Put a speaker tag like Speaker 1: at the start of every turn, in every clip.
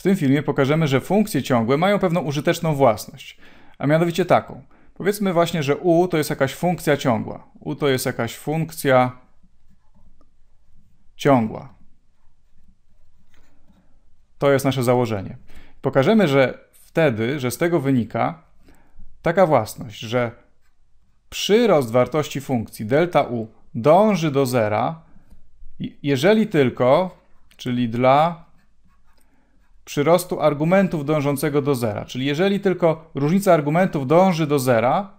Speaker 1: W tym filmie pokażemy, że funkcje ciągłe mają pewną użyteczną własność, a mianowicie taką. Powiedzmy właśnie, że u to jest jakaś funkcja ciągła. u to jest jakaś funkcja ciągła. To jest nasze założenie. Pokażemy, że wtedy, że z tego wynika taka własność, że przyrost wartości funkcji delta u dąży do zera, jeżeli tylko, czyli dla przyrostu argumentów dążącego do zera. Czyli jeżeli tylko różnica argumentów dąży do zera,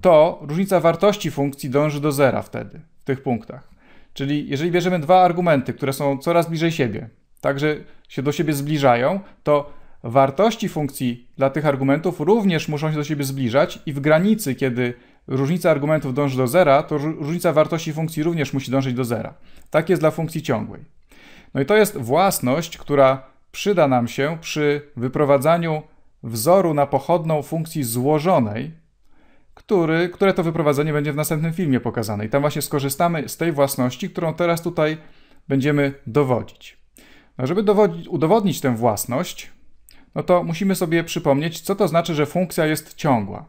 Speaker 1: to różnica wartości funkcji dąży do zera wtedy, w tych punktach. Czyli jeżeli bierzemy dwa argumenty, które są coraz bliżej siebie, także się do siebie zbliżają, to wartości funkcji dla tych argumentów również muszą się do siebie zbliżać i w granicy, kiedy różnica argumentów dąży do zera, to różnica wartości funkcji również musi dążyć do zera. Tak jest dla funkcji ciągłej. No i to jest własność, która przyda nam się przy wyprowadzaniu wzoru na pochodną funkcji złożonej, który, które to wyprowadzenie będzie w następnym filmie pokazane. I tam właśnie skorzystamy z tej własności, którą teraz tutaj będziemy dowodzić. No, żeby dowodzić, udowodnić tę własność, no to musimy sobie przypomnieć, co to znaczy, że funkcja jest ciągła.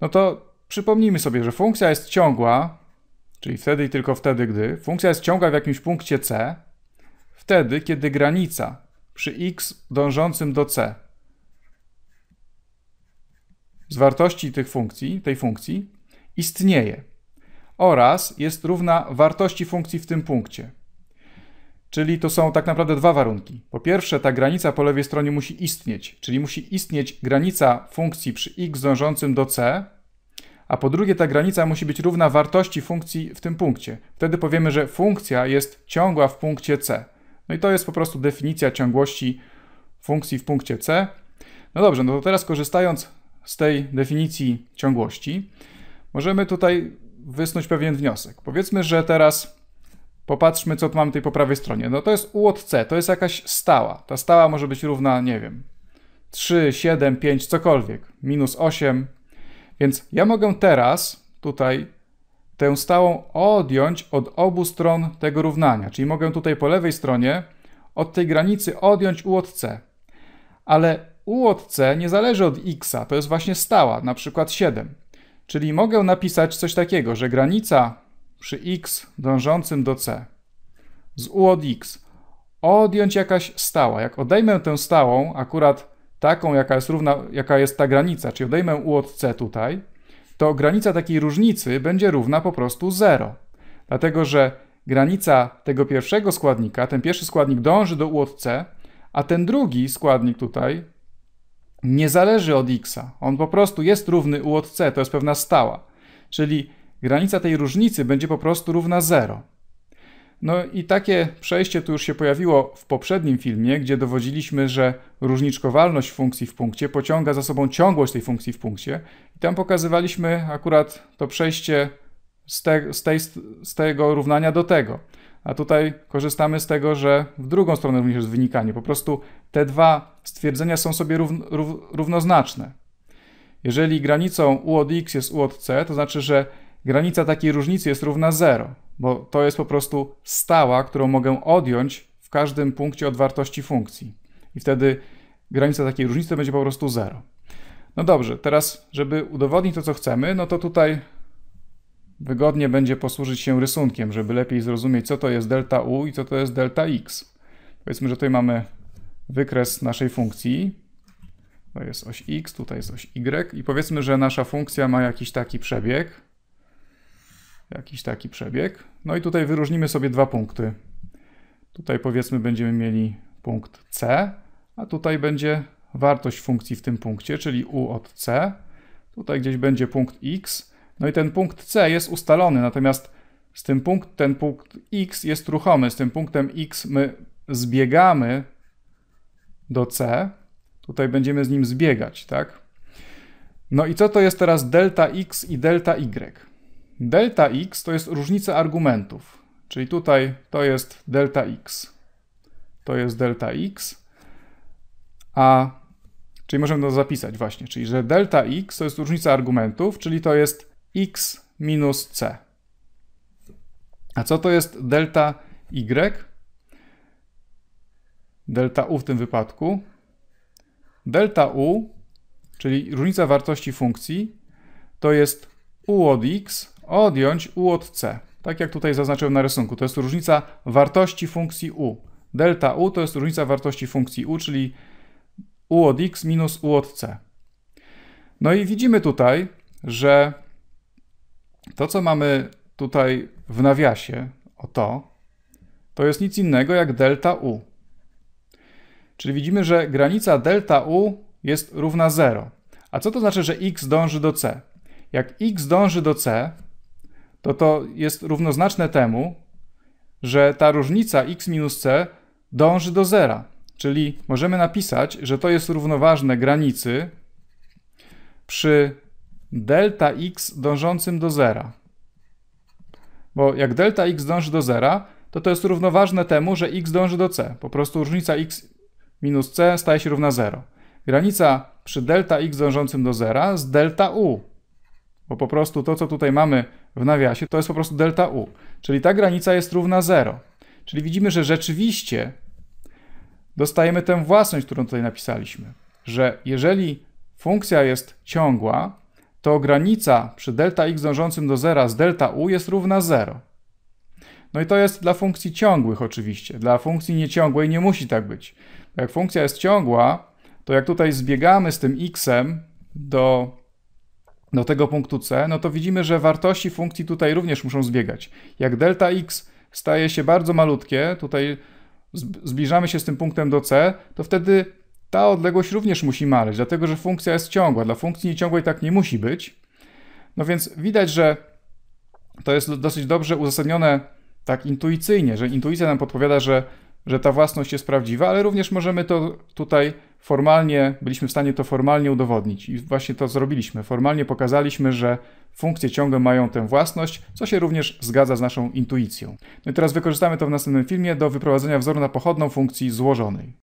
Speaker 1: No to przypomnijmy sobie, że funkcja jest ciągła, czyli wtedy i tylko wtedy, gdy funkcja jest ciągła w jakimś punkcie C, wtedy, kiedy granica przy x dążącym do c. Z wartości tych funkcji, tej funkcji istnieje oraz jest równa wartości funkcji w tym punkcie. Czyli to są tak naprawdę dwa warunki. Po pierwsze, ta granica po lewej stronie musi istnieć, czyli musi istnieć granica funkcji przy x dążącym do c, a po drugie, ta granica musi być równa wartości funkcji w tym punkcie. Wtedy powiemy, że funkcja jest ciągła w punkcie c. No i to jest po prostu definicja ciągłości funkcji w punkcie C. No dobrze, no to teraz korzystając z tej definicji ciągłości, możemy tutaj wysnuć pewien wniosek. Powiedzmy, że teraz popatrzmy, co mamy tutaj po prawej stronie. No to jest U od C, to jest jakaś stała. Ta stała może być równa, nie wiem, 3, 7, 5, cokolwiek, minus 8. Więc ja mogę teraz tutaj tę stałą odjąć od obu stron tego równania. Czyli mogę tutaj po lewej stronie od tej granicy odjąć u od c. Ale u od c nie zależy od x, to jest właśnie stała, na przykład 7. Czyli mogę napisać coś takiego, że granica przy x dążącym do c z u od x odjąć jakaś stała. Jak odejmę tę stałą, akurat taką, jaka jest, równa, jaka jest ta granica, czyli odejmę u od c tutaj, to granica takiej różnicy będzie równa po prostu 0. Dlatego, że granica tego pierwszego składnika, ten pierwszy składnik dąży do u od c, a ten drugi składnik tutaj nie zależy od x. On po prostu jest równy u od c, to jest pewna stała. Czyli granica tej różnicy będzie po prostu równa 0. No i takie przejście tu już się pojawiło w poprzednim filmie, gdzie dowodziliśmy, że różniczkowalność funkcji w punkcie pociąga za sobą ciągłość tej funkcji w punkcie. I tam pokazywaliśmy akurat to przejście z, te, z, tej, z tego równania do tego. A tutaj korzystamy z tego, że w drugą stronę również jest wynikanie. Po prostu te dwa stwierdzenia są sobie równ, rów, równoznaczne. Jeżeli granicą u od x jest u od c, to znaczy, że granica takiej różnicy jest równa 0 bo to jest po prostu stała, którą mogę odjąć w każdym punkcie od wartości funkcji. I wtedy granica takiej różnicy będzie po prostu 0. No dobrze, teraz, żeby udowodnić to, co chcemy, no to tutaj wygodnie będzie posłużyć się rysunkiem, żeby lepiej zrozumieć, co to jest delta u i co to jest delta x. Powiedzmy, że tutaj mamy wykres naszej funkcji. To jest oś x, tutaj jest oś y i powiedzmy, że nasza funkcja ma jakiś taki przebieg. Jakiś taki przebieg. No i tutaj wyróżnimy sobie dwa punkty. Tutaj powiedzmy będziemy mieli punkt C, a tutaj będzie wartość funkcji w tym punkcie, czyli U od C. Tutaj gdzieś będzie punkt X. No i ten punkt C jest ustalony, natomiast z tym punkt, ten punkt X jest ruchomy. Z tym punktem X my zbiegamy do C. Tutaj będziemy z nim zbiegać, tak? No i co to jest teraz delta X i delta Y? Delta x to jest różnica argumentów, czyli tutaj to jest delta x. To jest delta x, a czyli możemy to zapisać właśnie, czyli że delta x to jest różnica argumentów, czyli to jest x minus c. A co to jest delta y? Delta u w tym wypadku. Delta u, czyli różnica wartości funkcji, to jest u od x odjąć u od c. Tak jak tutaj zaznaczyłem na rysunku, to jest różnica wartości funkcji u. Delta u to jest różnica wartości funkcji u, czyli u od x minus u od c. No i widzimy tutaj, że to, co mamy tutaj w nawiasie, o to, to jest nic innego jak delta u. Czyli widzimy, że granica delta u jest równa 0. A co to znaczy, że x dąży do c? Jak x dąży do c, to to jest równoznaczne temu, że ta różnica x minus c dąży do zera. Czyli możemy napisać, że to jest równoważne granicy przy delta x dążącym do zera. Bo jak delta x dąży do zera, to to jest równoważne temu, że x dąży do c. Po prostu różnica x minus c staje się równa 0. Granica przy delta x dążącym do zera z delta u. Bo po prostu to, co tutaj mamy w nawiasie, to jest po prostu delta U. Czyli ta granica jest równa 0. Czyli widzimy, że rzeczywiście dostajemy tę własność, którą tutaj napisaliśmy, że jeżeli funkcja jest ciągła, to granica przy delta x dążącym do zera z delta u jest równa 0. No i to jest dla funkcji ciągłych oczywiście. Dla funkcji nieciągłej nie musi tak być. Jak funkcja jest ciągła, to jak tutaj zbiegamy z tym xem do do tego punktu C, no to widzimy, że wartości funkcji tutaj również muszą zbiegać. Jak delta x staje się bardzo malutkie, tutaj zbliżamy się z tym punktem do C, to wtedy ta odległość również musi maleć, dlatego że funkcja jest ciągła. Dla funkcji nieciągłej tak nie musi być. No więc widać, że to jest dosyć dobrze uzasadnione tak intuicyjnie, że intuicja nam podpowiada, że że ta własność jest prawdziwa, ale również możemy to tutaj formalnie, byliśmy w stanie to formalnie udowodnić i właśnie to zrobiliśmy. Formalnie pokazaliśmy, że funkcje ciągłe mają tę własność, co się również zgadza z naszą intuicją. No i teraz wykorzystamy to w następnym filmie do wyprowadzenia wzoru na pochodną funkcji złożonej.